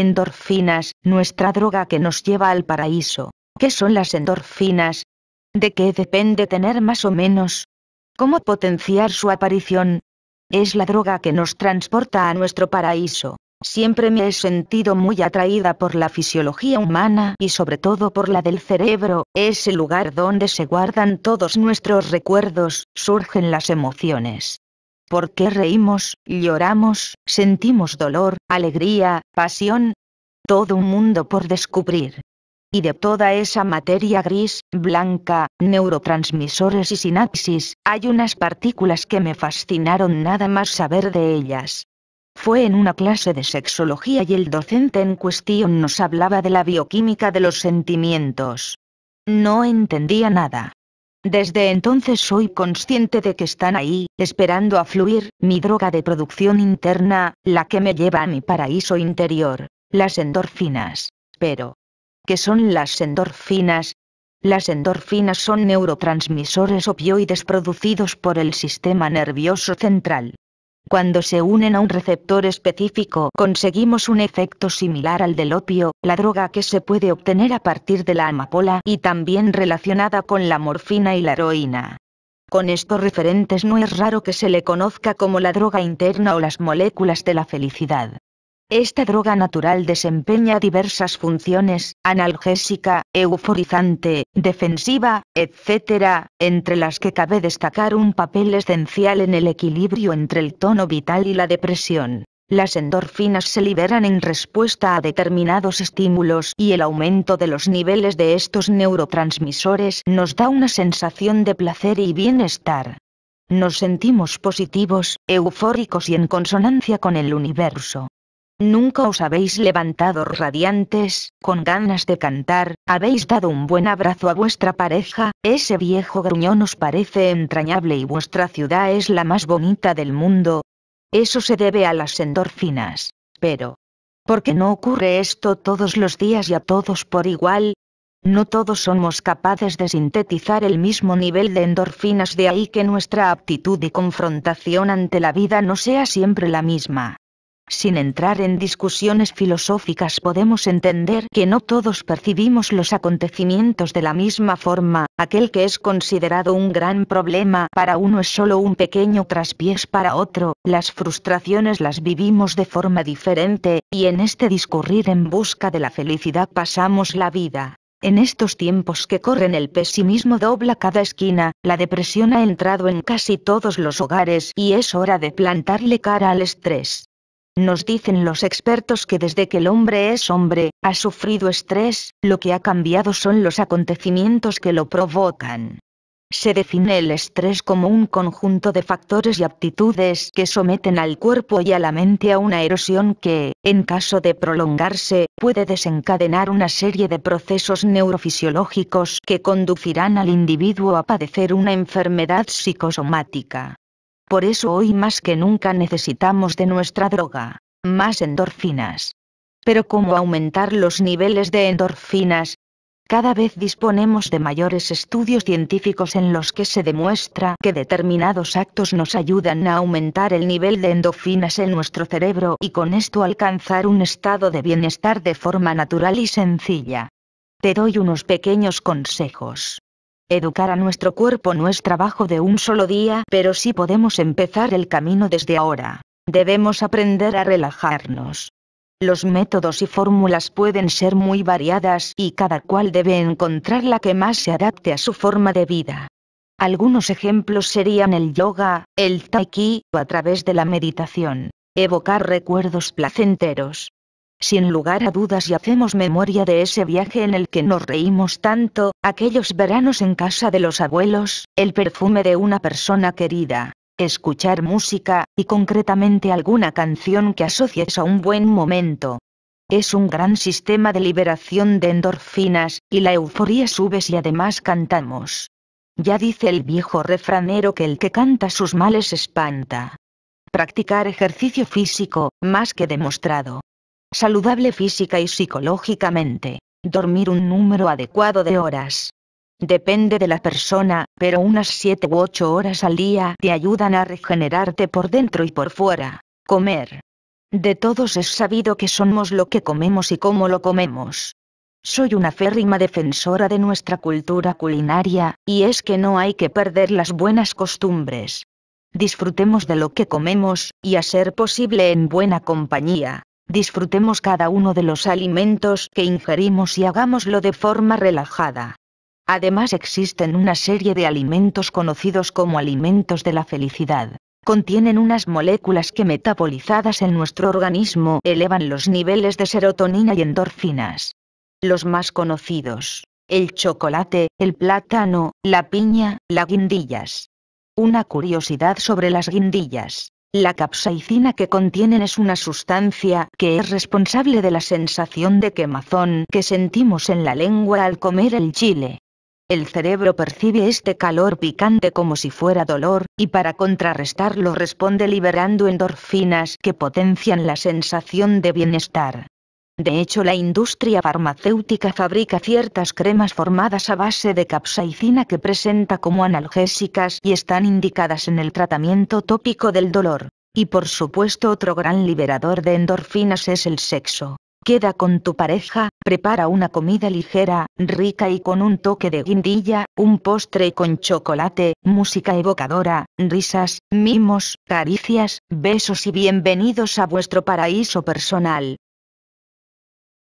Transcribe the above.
Endorfinas, nuestra droga que nos lleva al paraíso. ¿Qué son las endorfinas? ¿De qué depende tener más o menos? ¿Cómo potenciar su aparición? Es la droga que nos transporta a nuestro paraíso. Siempre me he sentido muy atraída por la fisiología humana y sobre todo por la del cerebro, es el lugar donde se guardan todos nuestros recuerdos, surgen las emociones, ¿Por qué reímos, lloramos, sentimos dolor, alegría, pasión, todo un mundo por descubrir. Y de toda esa materia gris, blanca, neurotransmisores y sinapsis, hay unas partículas que me fascinaron nada más saber de ellas. Fue en una clase de sexología y el docente en cuestión nos hablaba de la bioquímica de los sentimientos. No entendía nada. Desde entonces soy consciente de que están ahí, esperando a fluir, mi droga de producción interna, la que me lleva a mi paraíso interior, las endorfinas. Pero, ¿qué son las endorfinas? Las endorfinas son neurotransmisores opioides producidos por el sistema nervioso central. Cuando se unen a un receptor específico conseguimos un efecto similar al del opio, la droga que se puede obtener a partir de la amapola y también relacionada con la morfina y la heroína. Con estos referentes no es raro que se le conozca como la droga interna o las moléculas de la felicidad. Esta droga natural desempeña diversas funciones, analgésica, euforizante, defensiva, etc., entre las que cabe destacar un papel esencial en el equilibrio entre el tono vital y la depresión. Las endorfinas se liberan en respuesta a determinados estímulos y el aumento de los niveles de estos neurotransmisores nos da una sensación de placer y bienestar. Nos sentimos positivos, eufóricos y en consonancia con el universo. Nunca os habéis levantado radiantes, con ganas de cantar, habéis dado un buen abrazo a vuestra pareja, ese viejo gruñón os parece entrañable y vuestra ciudad es la más bonita del mundo. Eso se debe a las endorfinas. Pero, ¿por qué no ocurre esto todos los días y a todos por igual? No todos somos capaces de sintetizar el mismo nivel de endorfinas, de ahí que nuestra aptitud y confrontación ante la vida no sea siempre la misma. Sin entrar en discusiones filosóficas podemos entender que no todos percibimos los acontecimientos de la misma forma, aquel que es considerado un gran problema para uno es solo un pequeño traspiés para otro, las frustraciones las vivimos de forma diferente, y en este discurrir en busca de la felicidad pasamos la vida. En estos tiempos que corren el pesimismo dobla cada esquina, la depresión ha entrado en casi todos los hogares y es hora de plantarle cara al estrés. Nos dicen los expertos que desde que el hombre es hombre, ha sufrido estrés, lo que ha cambiado son los acontecimientos que lo provocan. Se define el estrés como un conjunto de factores y aptitudes que someten al cuerpo y a la mente a una erosión que, en caso de prolongarse, puede desencadenar una serie de procesos neurofisiológicos que conducirán al individuo a padecer una enfermedad psicosomática. Por eso hoy más que nunca necesitamos de nuestra droga, más endorfinas. Pero ¿cómo aumentar los niveles de endorfinas? Cada vez disponemos de mayores estudios científicos en los que se demuestra que determinados actos nos ayudan a aumentar el nivel de endorfinas en nuestro cerebro y con esto alcanzar un estado de bienestar de forma natural y sencilla. Te doy unos pequeños consejos. Educar a nuestro cuerpo no es trabajo de un solo día, pero sí podemos empezar el camino desde ahora. Debemos aprender a relajarnos. Los métodos y fórmulas pueden ser muy variadas y cada cual debe encontrar la que más se adapte a su forma de vida. Algunos ejemplos serían el yoga, el tai chi, o a través de la meditación, evocar recuerdos placenteros, sin lugar a dudas y hacemos memoria de ese viaje en el que nos reímos tanto, aquellos veranos en casa de los abuelos, el perfume de una persona querida, escuchar música, y concretamente alguna canción que asocies a un buen momento. Es un gran sistema de liberación de endorfinas, y la euforia sube si además cantamos. Ya dice el viejo refranero que el que canta sus males espanta. Practicar ejercicio físico, más que demostrado saludable física y psicológicamente, dormir un número adecuado de horas. Depende de la persona, pero unas 7 u 8 horas al día te ayudan a regenerarte por dentro y por fuera. Comer. De todos es sabido que somos lo que comemos y cómo lo comemos. Soy una férrima defensora de nuestra cultura culinaria, y es que no hay que perder las buenas costumbres. Disfrutemos de lo que comemos, y a ser posible en buena compañía. Disfrutemos cada uno de los alimentos que ingerimos y hagámoslo de forma relajada. Además existen una serie de alimentos conocidos como alimentos de la felicidad. Contienen unas moléculas que metabolizadas en nuestro organismo elevan los niveles de serotonina y endorfinas. Los más conocidos. El chocolate, el plátano, la piña, las guindillas. Una curiosidad sobre las guindillas. La capsaicina que contienen es una sustancia que es responsable de la sensación de quemazón que sentimos en la lengua al comer el chile. El cerebro percibe este calor picante como si fuera dolor, y para contrarrestarlo responde liberando endorfinas que potencian la sensación de bienestar. De hecho la industria farmacéutica fabrica ciertas cremas formadas a base de capsaicina que presenta como analgésicas y están indicadas en el tratamiento tópico del dolor. Y por supuesto otro gran liberador de endorfinas es el sexo. Queda con tu pareja, prepara una comida ligera, rica y con un toque de guindilla, un postre con chocolate, música evocadora, risas, mimos, caricias, besos y bienvenidos a vuestro paraíso personal.